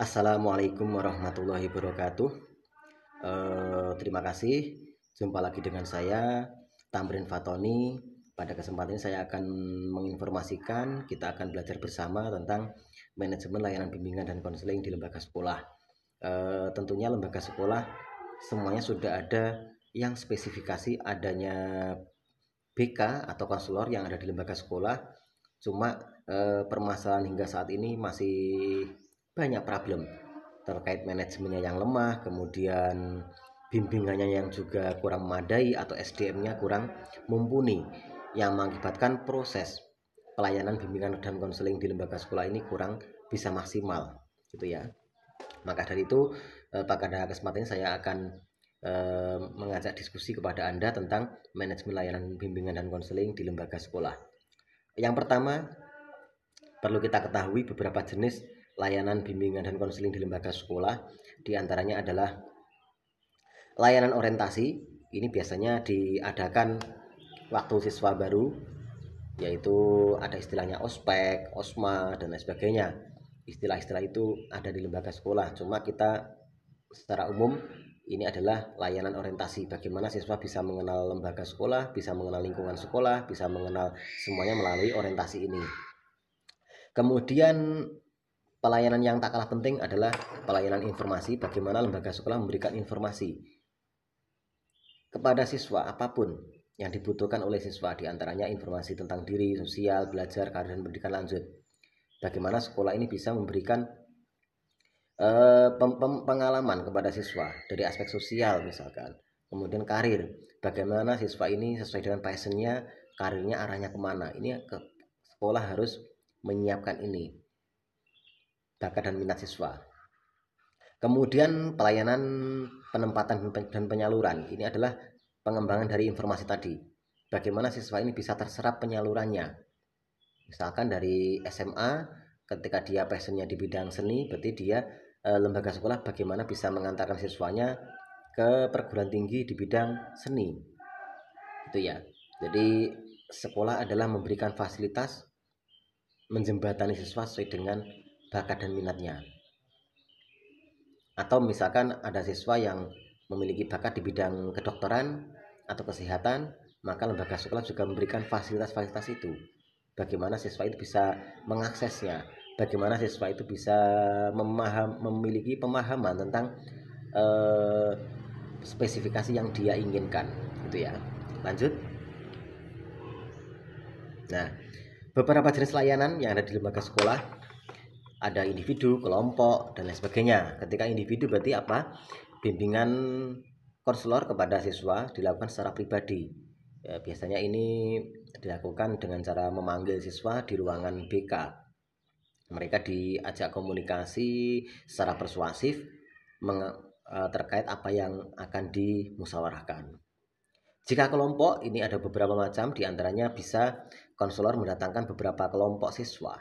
Assalamualaikum warahmatullahi wabarakatuh. Eh, terima kasih. Jumpa lagi dengan saya Tamrin Fatoni. Pada kesempatan ini saya akan menginformasikan kita akan belajar bersama tentang manajemen layanan bimbingan dan konseling di lembaga sekolah. Eh, tentunya lembaga sekolah semuanya sudah ada yang spesifikasi adanya BK atau konselor yang ada di lembaga sekolah. Cuma eh, permasalahan hingga saat ini masih banyak problem terkait manajemennya yang lemah, kemudian bimbingannya yang juga kurang memadai atau SDM-nya kurang mumpuni yang mengakibatkan proses pelayanan bimbingan dan konseling di lembaga sekolah ini kurang bisa maksimal gitu ya. Maka dari itu eh, pada kesempatan ini saya akan eh, mengajak diskusi kepada Anda tentang manajemen layanan bimbingan dan konseling di lembaga sekolah. Yang pertama, perlu kita ketahui beberapa jenis layanan bimbingan dan konseling di lembaga sekolah diantaranya adalah layanan orientasi ini biasanya diadakan waktu siswa baru yaitu ada istilahnya ospek, osma dan lain sebagainya istilah-istilah itu ada di lembaga sekolah cuma kita secara umum ini adalah layanan orientasi bagaimana siswa bisa mengenal lembaga sekolah, bisa mengenal lingkungan sekolah, bisa mengenal semuanya melalui orientasi ini. Kemudian pelayanan yang tak kalah penting adalah pelayanan informasi bagaimana lembaga sekolah memberikan informasi kepada siswa apapun yang dibutuhkan oleh siswa diantaranya informasi tentang diri, sosial, belajar, karir, dan pendidikan lanjut. Bagaimana sekolah ini bisa memberikan uh, pengalaman kepada siswa dari aspek sosial misalkan, kemudian karir, bagaimana siswa ini sesuai dengan passionnya, karirnya arahnya kemana. Ini ke sekolah harus menyiapkan ini bakat dan minat siswa. Kemudian pelayanan penempatan dan penyaluran ini adalah pengembangan dari informasi tadi. Bagaimana siswa ini bisa terserap penyalurannya? Misalkan dari SMA ketika dia passionnya di bidang seni, berarti dia eh, lembaga sekolah bagaimana bisa mengantarkan siswanya ke perguruan tinggi di bidang seni. Itu ya. Jadi sekolah adalah memberikan fasilitas menjembatani siswa sesuai dengan bakat dan minatnya. Atau misalkan ada siswa yang memiliki bakat di bidang kedokteran atau kesehatan, maka lembaga sekolah juga memberikan fasilitas-fasilitas itu. Bagaimana siswa itu bisa mengaksesnya, bagaimana siswa itu bisa memaham, memiliki pemahaman tentang eh, spesifikasi yang dia inginkan, gitu ya. Lanjut. Nah, beberapa jenis layanan yang ada di lembaga sekolah ada individu, kelompok dan lain sebagainya. Ketika individu berarti apa? Bimbingan konselor kepada siswa dilakukan secara pribadi. Ya, biasanya ini dilakukan dengan cara memanggil siswa di ruangan BK. Mereka diajak komunikasi secara persuasif e, terkait apa yang akan dimusawarahkan. Jika kelompok ini ada beberapa macam, diantaranya bisa konselor mendatangkan beberapa kelompok siswa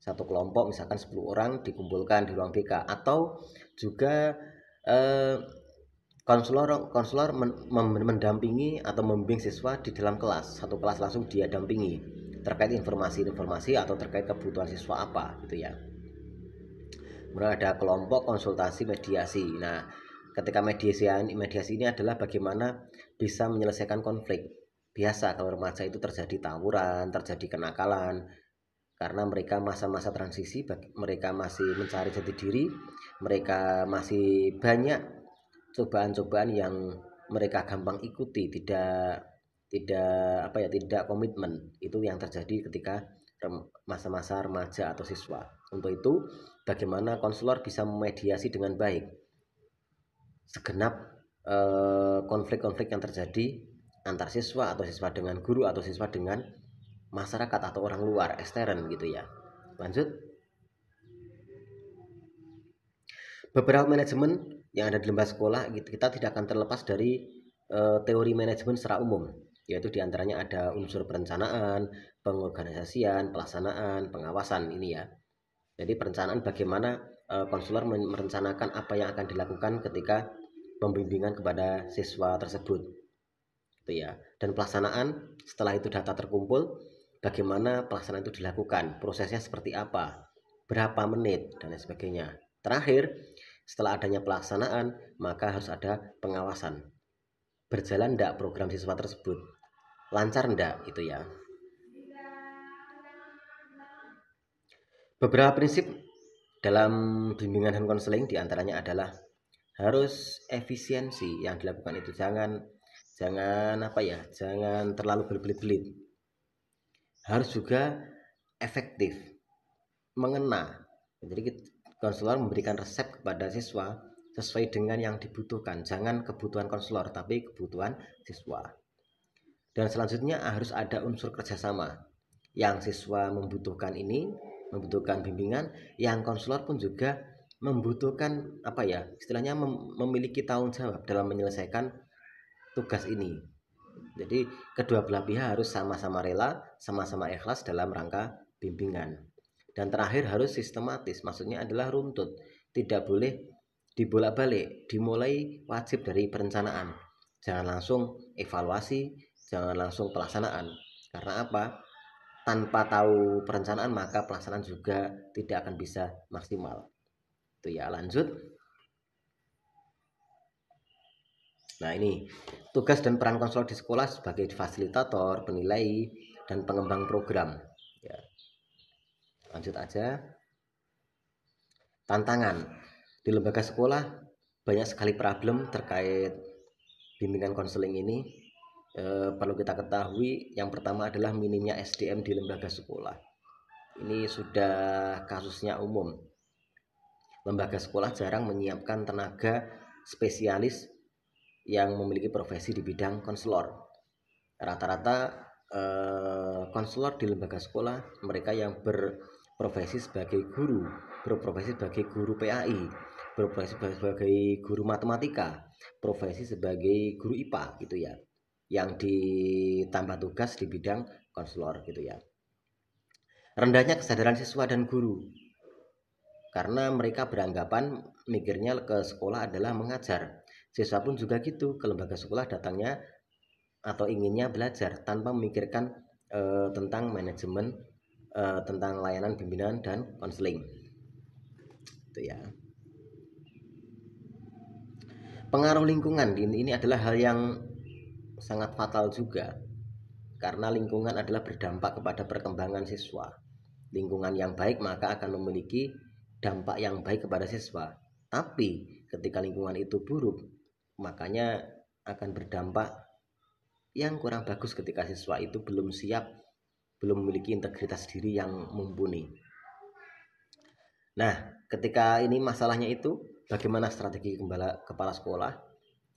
satu kelompok misalkan 10 orang dikumpulkan di ruang BK atau juga eh, konselor konselor mendampingi atau membimbing siswa di dalam kelas satu kelas langsung dia dampingi terkait informasi-informasi atau terkait kebutuhan siswa apa gitu ya kemudian ada kelompok konsultasi mediasi nah ketika mediasi ini mediasi ini adalah bagaimana bisa menyelesaikan konflik biasa kalau remaja itu terjadi tawuran terjadi kenakalan karena mereka masa-masa transisi mereka masih mencari jati diri mereka masih banyak cobaan-cobaan yang mereka gampang ikuti tidak tidak apa ya tidak komitmen itu yang terjadi ketika masa-masa remaja atau siswa untuk itu bagaimana konselor bisa memediasi dengan baik segenap eh, konflik-konflik eh, yang terjadi antar siswa atau siswa dengan guru atau siswa dengan masyarakat atau orang luar ekstern gitu ya lanjut beberapa manajemen yang ada di lembaga sekolah gitu, kita tidak akan terlepas dari uh, teori manajemen secara umum yaitu diantaranya ada unsur perencanaan pengorganisasian pelaksanaan pengawasan ini ya jadi perencanaan bagaimana uh, konselor merencanakan apa yang akan dilakukan ketika pembimbingan kepada siswa tersebut itu ya dan pelaksanaan setelah itu data terkumpul bagaimana pelaksanaan itu dilakukan, prosesnya seperti apa, berapa menit, dan lain sebagainya. Terakhir, setelah adanya pelaksanaan, maka harus ada pengawasan. Berjalan tidak program siswa tersebut? Lancar tidak itu ya? Beberapa prinsip dalam bimbingan dan konseling diantaranya adalah harus efisiensi yang dilakukan itu jangan jangan apa ya jangan terlalu berbelit-belit harus juga efektif mengena jadi konselor memberikan resep kepada siswa sesuai dengan yang dibutuhkan jangan kebutuhan konselor tapi kebutuhan siswa dan selanjutnya harus ada unsur kerjasama yang siswa membutuhkan ini membutuhkan bimbingan yang konselor pun juga membutuhkan apa ya istilahnya mem memiliki tanggung jawab dalam menyelesaikan tugas ini jadi kedua belah pihak harus sama-sama rela, sama-sama ikhlas dalam rangka bimbingan. Dan terakhir harus sistematis, maksudnya adalah runtut. Tidak boleh dibolak-balik, dimulai wajib dari perencanaan. Jangan langsung evaluasi, jangan langsung pelaksanaan. Karena apa? Tanpa tahu perencanaan maka pelaksanaan juga tidak akan bisa maksimal. Itu ya, lanjut. Nah ini tugas dan peran konselor di sekolah sebagai fasilitator, penilai, dan pengembang program. Ya. Lanjut aja. Tantangan di lembaga sekolah banyak sekali problem terkait bimbingan konseling ini. E, perlu kita ketahui yang pertama adalah minimnya SDM di lembaga sekolah. Ini sudah kasusnya umum. Lembaga sekolah jarang menyiapkan tenaga spesialis yang memiliki profesi di bidang konselor. Rata-rata eh, konselor di lembaga sekolah mereka yang berprofesi sebagai guru, berprofesi sebagai guru PAI, berprofesi sebagai guru matematika, profesi sebagai guru IPA gitu ya. Yang ditambah tugas di bidang konselor gitu ya. Rendahnya kesadaran siswa dan guru karena mereka beranggapan mikirnya ke sekolah adalah mengajar Siswa pun iya. juga gitu ke lembaga sekolah datangnya atau inginnya belajar tanpa memikirkan e, tentang manajemen, e, tentang layanan bimbingan dan konseling. Itu ya. Pengaruh lingkungan ini, ini adalah hal yang sangat fatal juga karena lingkungan adalah berdampak kepada perkembangan siswa. Lingkungan yang baik maka akan memiliki dampak yang baik kepada siswa. Tapi ketika lingkungan itu buruk, makanya akan berdampak yang kurang bagus ketika siswa itu belum siap, belum memiliki integritas diri yang mumpuni. Nah, ketika ini masalahnya itu, bagaimana strategi kembala, kepala sekolah?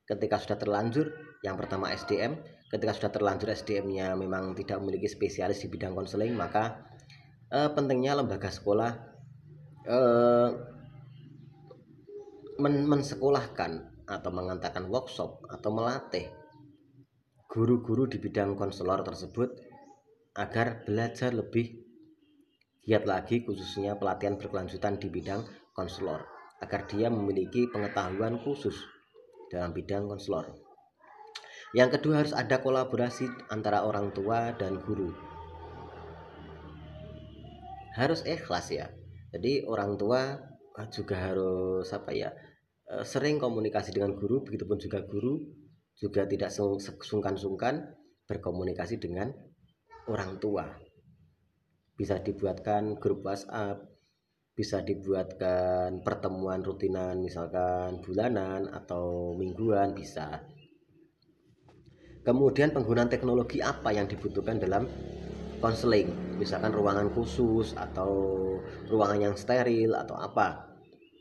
Ketika sudah terlanjur, yang pertama SDM, ketika sudah terlanjur SDM-nya memang tidak memiliki spesialis di bidang konseling, maka eh, pentingnya lembaga sekolah eh, mensekolahkan atau mengantarkan workshop atau melatih guru-guru di bidang konselor tersebut agar belajar lebih giat lagi khususnya pelatihan berkelanjutan di bidang konselor agar dia memiliki pengetahuan khusus dalam bidang konselor. Yang kedua harus ada kolaborasi antara orang tua dan guru. Harus ikhlas ya. Jadi orang tua juga harus apa ya? Eh, sering komunikasi dengan guru, begitupun juga guru juga tidak sungkan-sungkan berkomunikasi dengan orang tua. Bisa dibuatkan grup WhatsApp, bisa dibuatkan pertemuan rutinan misalkan bulanan atau mingguan bisa. Kemudian penggunaan teknologi apa yang dibutuhkan dalam konseling? Misalkan ruangan khusus atau ruangan yang steril atau apa?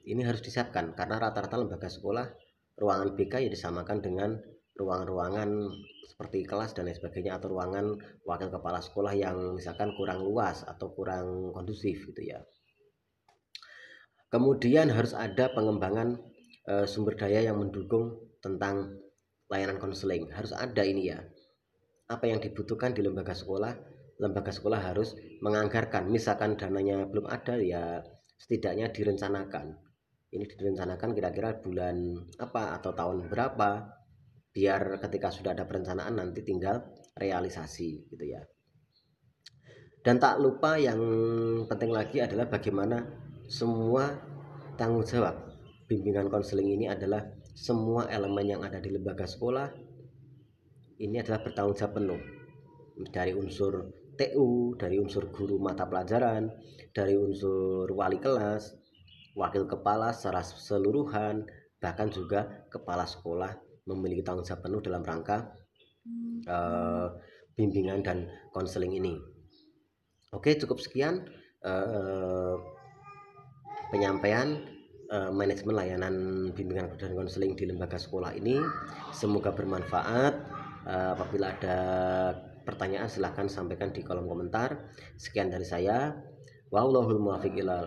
ini harus disiapkan karena rata-rata lembaga sekolah ruangan BK ya disamakan dengan ruangan-ruangan seperti kelas dan lain sebagainya atau ruangan wakil kepala sekolah yang misalkan kurang luas atau kurang kondusif gitu ya. Kemudian harus ada pengembangan e, sumber daya yang mendukung tentang layanan konseling. Harus ada ini ya. Apa yang dibutuhkan di lembaga sekolah, lembaga sekolah harus menganggarkan. Misalkan dananya belum ada ya setidaknya direncanakan ini direncanakan kira-kira bulan apa atau tahun berapa biar ketika sudah ada perencanaan nanti tinggal realisasi gitu ya dan tak lupa yang penting lagi adalah bagaimana semua tanggung jawab bimbingan konseling ini adalah semua elemen yang ada di lembaga sekolah ini adalah bertanggung jawab penuh dari unsur TU, dari unsur guru mata pelajaran, dari unsur wali kelas, wakil kepala secara seluruhan bahkan juga kepala sekolah memiliki tanggung jawab penuh dalam rangka uh, bimbingan dan konseling ini. Oke, cukup sekian uh, penyampaian uh, manajemen layanan bimbingan dan konseling di lembaga sekolah ini. Semoga bermanfaat. Uh, apabila ada pertanyaan silahkan sampaikan di kolom komentar. Sekian dari saya. wa'allahul ilal